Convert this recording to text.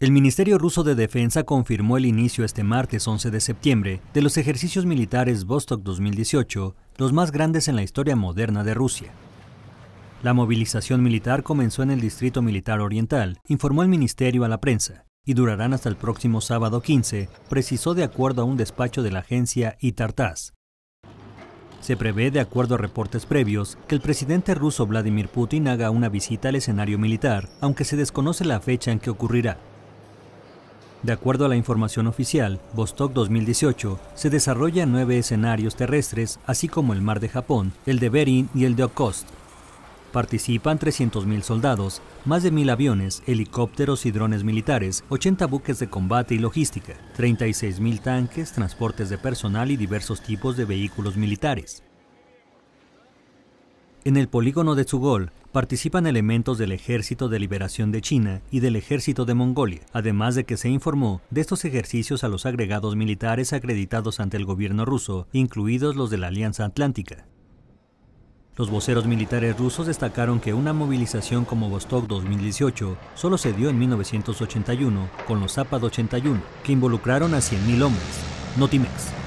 El Ministerio ruso de Defensa confirmó el inicio este martes 11 de septiembre de los ejercicios militares Vostok 2018, los más grandes en la historia moderna de Rusia. La movilización militar comenzó en el Distrito Militar Oriental, informó el Ministerio a la prensa, y durarán hasta el próximo sábado 15, precisó de acuerdo a un despacho de la agencia ITARTAS. Se prevé, de acuerdo a reportes previos, que el presidente ruso Vladimir Putin haga una visita al escenario militar, aunque se desconoce la fecha en que ocurrirá. De acuerdo a la información oficial, Vostok 2018 se desarrolla en nueve escenarios terrestres, así como el Mar de Japón, el de Bering y el de Okost. Participan 300.000 soldados, más de 1.000 aviones, helicópteros y drones militares, 80 buques de combate y logística, 36.000 tanques, transportes de personal y diversos tipos de vehículos militares. En el polígono de Tsugol, participan elementos del Ejército de Liberación de China y del Ejército de Mongolia, además de que se informó de estos ejercicios a los agregados militares acreditados ante el gobierno ruso, incluidos los de la Alianza Atlántica. Los voceros militares rusos destacaron que una movilización como Vostok 2018 solo se dio en 1981 con los Zapad 81, que involucraron a 100.000 hombres. Notimex.